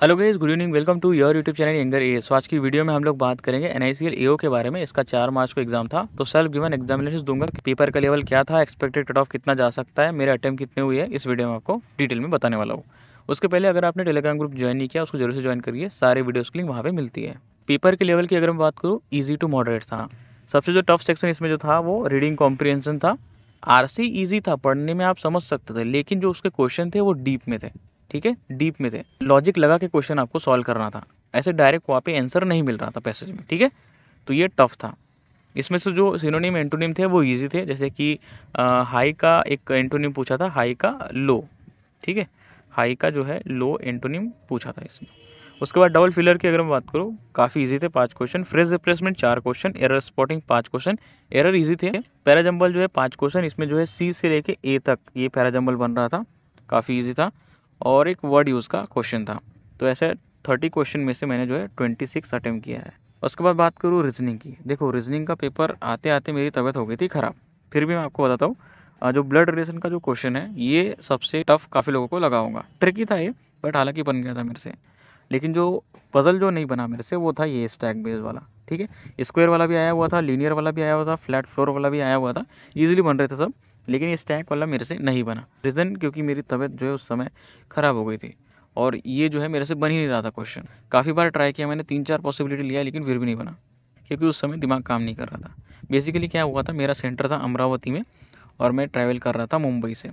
hello guys good evening welcome to your YouTube channel younger a आज की video में हम लोग बात करेंगे एन आई के बारे में इसका चार मार्च को एग्जाम था तो सेल्फ गिवन एग्जामिनेशन दूंगा कि पेपर का लेवल क्या था एक्सपेक्टेड कट ऑफ कितना जा सकता है मेरे अटैम्प कितने हुए हैं इस वीडियो में आपको डिटेल में बताने वाला हूँ उसके पहले अगर आपने टेलीग्राम ग्रुप ज्वाइन नहीं किया उसको जरूर से ज्वाइन करिए सारे वीडियोज़ की लिंक वहाँ पर मिलती है पेपर के लेवल की अगर मैं बात करूँ ईजी टू मॉडरेट था सबसे जो टफ सेक्शन इसमें जो था वो रीडिंग कॉम्प्रीहेंशन था आरसी इजी था पढ़ने में आप समझ सकते थे लेकिन जो उसके क्वेश्चन थे वो डीप में थे ठीक है डीप में थे लॉजिक लगा के क्वेश्चन आपको सॉल्व करना था ऐसे डायरेक्ट वहाँ पे आंसर नहीं मिल रहा था पैसेज में ठीक है तो ये टफ था इसमें से जो सिनोनिम एंटोनिम थे वो इजी थे जैसे कि आ, हाई का एक एंटोनिम पूछा था हाई का लो ठीक है हाई का जो है लो एंटोनिम पूछा था इसमें उसके बाद डबल फिलर की अगर मैं बात करूँ काफ़ी इजी थे पांच क्वेश्चन फ्रेश रिप्लेसमेंट चार क्वेश्चन एरर स्पॉटिंग पांच क्वेश्चन एरर इजी थे पैराजंबल जो है पांच क्वेश्चन इसमें जो है सी से लेके ए तक ये पैराजंबल बन रहा था काफ़ी इजी था और एक वर्ड यूज़ का क्वेश्चन था तो ऐसे थर्टी क्वेश्चन में से मैंने जो है ट्वेंटी सिक्स अटैम्प किया है उसके बाद बात करूँ रीजनिंग की देखो रीजनिंग का पेपर आते आते मेरी तबीयत हो गई थी ख़राब फिर भी मैं आपको बताता हूँ जो ब्लड रिलेशन का जो क्वेश्चन है ये सबसे टफ काफ़ी लोगों को लगा होगा ट्रिकी था ये बट हालांकि बन गया था मेरे से लेकिन जो पज़ल जो नहीं बना मेरे से वो था ये स्टैक बेस वाला ठीक है स्क्वायर वाला भी आया हुआ था लीनियर वाला भी आया हुआ था फ्लैट फ्लोर वाला भी आया हुआ था ईजिली बन रहे थे सब लेकिन ये स्टैक वाला मेरे से नहीं बना रीज़न क्योंकि मेरी तबीयत जो है उस समय ख़राब हो गई थी और ये जो है मेरे से बन ही नहीं रहा था क्वेश्चन काफ़ी बार ट्राई किया मैंने तीन चार पॉसिबिलिटी लिया लेकिन फिर भी नहीं बना क्योंकि उस समय दिमाग काम नहीं कर रहा था बेसिकली क्या हुआ था मेरा सेंटर था अमरावती में और मैं ट्रैवल कर रहा था मुंबई से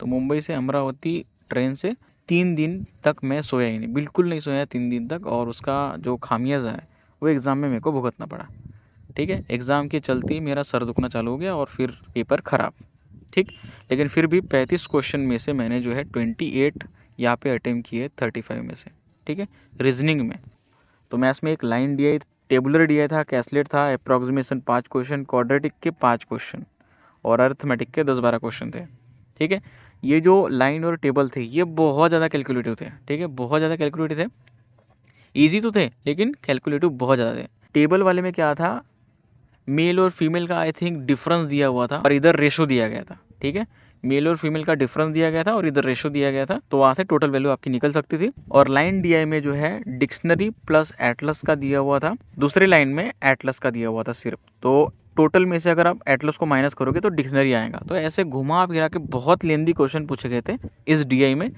तो मुंबई से अमरावती ट्रेन से तीन दिन तक मैं सोया ही नहीं बिल्कुल नहीं सोया तीन दिन तक और उसका जो खामियाजा है वो एग्ज़ाम में मेरे को भुगतना पड़ा ठीक है एग्ज़ाम के चलते ही मेरा सर दुखना चालू हो गया और फिर पेपर ख़राब ठीक लेकिन फिर भी पैंतीस क्वेश्चन में से मैंने जो है ट्वेंटी एट यहाँ पर अटैम्प्ट किए थर्टी फाइव में से ठीक है रीजनिंग में तो मैथ्स में एक line D I tabular D I था कैसलेट था अप्रॉक्सीमेशन पाँच क्वेश्चन क्वाड्रेटिक के पाँच क्वेश्चन और अर्थमेटिक के दस बारह क्वेश्चन थे ठीक है ये जो लाइन और टेबल थे ये बहुत ज़्यादा कैलकुलेटिव थे ठीक है बहुत ज़्यादा कैलकुलेटिव थे ईजी तो थे लेकिन कैलकुलेटिव बहुत ज़्यादा थे टेबल वाले में क्या था मेल और फीमेल का आई थिंक डिफरेंस दिया हुआ था और इधर रेशो दिया गया था ठीक है मेल और फीमेल का डिफरेंस दिया गया था और इधर रेशो दिया गया था तो वहाँ से टोटल वैल्यू आपकी निकल सकती थी और लाइन डीआई में जो है डिक्शनरी प्लस एटलस का दिया हुआ था दूसरी लाइन में एटलस का दिया हुआ था सिर्फ तो टोटल में से अगर आप एटलस को माइनस करोगे तो डिक्शनरी आएगा तो ऐसे घुमा फिरा के बहुत लेंदी क्वेश्चन पूछे गए थे इस डी में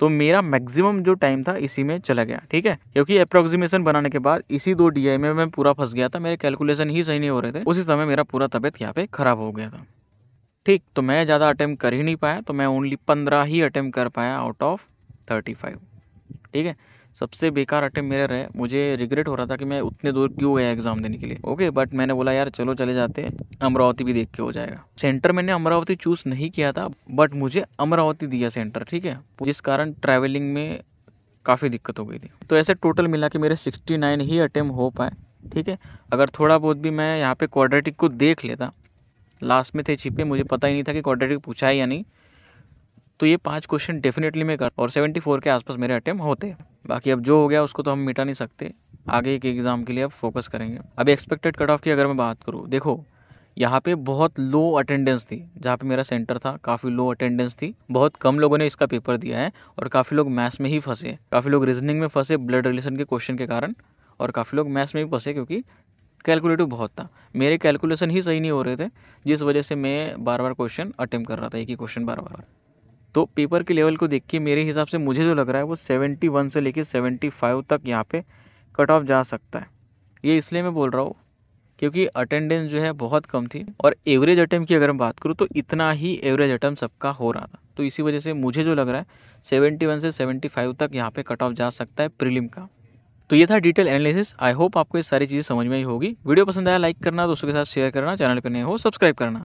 तो मेरा मैक्सिमम जो टाइम था इसी में चला गया ठीक है क्योंकि अप्रोक्सीमेशन बनाने के बाद इसी दो डी में मैं पूरा फंस गया था मेरे कैलकुलेशन ही सही नहीं हो रहे थे उसी समय मेरा पूरा तबियत यहाँ पे खराब हो गया था ठीक तो मैं ज़्यादा अटैम्प कर ही नहीं पाया तो मैं ओनली पंद्रह ही अटैम्प कर पाया आउट ऑफ थर्टी फाइव ठीक है सबसे बेकार अटैम्प मेरा है मुझे रिग्रेट हो रहा था कि मैं उतने दूर क्यों गया एग्जाम देने के लिए ओके बट मैंने बोला यार चलो चले जाते अमरावती भी देख के हो जाएगा सेंटर मैंने अमरावती चूज नहीं किया था बट मुझे अमरावती दिया सेंटर ठीक है जिस कारण ट्रैवलिंग में काफ़ी दिक्कत हो गई थी तो ऐसे टोटल मिला के मेरे 69 ही अटैम्प हो पाए ठीक है अगर थोड़ा बहुत भी मैं यहाँ पे क्वाड्रेटिक को देख लेता लास्ट में थे छिपे मुझे पता ही नहीं था कि क्वाड्रेटिक पूछा है या नहीं तो ये पांच क्वेश्चन डेफिनेटली मैं कर और 74 के आसपास मेरे अटैम्प होते हैं बाकी अब जो हो गया उसको तो हम मिटा नहीं सकते आगे के एग्ज़ाम के लिए अब फोकस करेंगे अब एक्सपेक्टेड कट ऑफ की अगर मैं बात करूँ देखो यहाँ पे बहुत लो अटेंडेंस थी जहाँ पे मेरा सेंटर था काफ़ी लो अटेंडेंस थी बहुत कम लोगों ने इसका पेपर दिया है और काफ़ी लोग मैथ्स में ही फंसे काफ़ी लोग रीजनिंग में फंसे ब्लड रिलेशन के क्वेश्चन के कारण और काफ़ी लोग मैथ्स में भी फंसे क्योंकि कैलकुलेटिव बहुत था मेरे कैलकुलेशन ही सही नहीं हो रहे थे जिस वजह से मैं बार बार क्वेश्चन अटैम्प्ट कर रहा था एक ही क्वेश्चन बार बार तो पेपर के लेवल को देख के मेरे हिसाब से मुझे जो लग रहा है वो सेवेंटी वन से लेके सेवेंटी फाइव तक यहाँ पे कट ऑफ जा सकता है ये इसलिए मैं बोल रहा हूँ क्योंकि अटेंडेंस जो है बहुत कम थी और एवरेज अटैम्प की अगर मैं बात करूँ तो इतना ही एवरेज अटैम्प सबका हो रहा था तो इसी वजह से मुझे जो लग रहा है सेवेंटी वन से सेवेंटी फाइव तक यहाँ पे कट ऑफ जा सकता है प्रीलिम का तो ये था डिटेल एनालिसिस आई होप आपको ये सारी चीज़ें समझ में ही होगी वीडियो पसंद आया लाइक करना दोस्तों के साथ शेयर करना चैनल पर नए हो सब्सक्राइब करना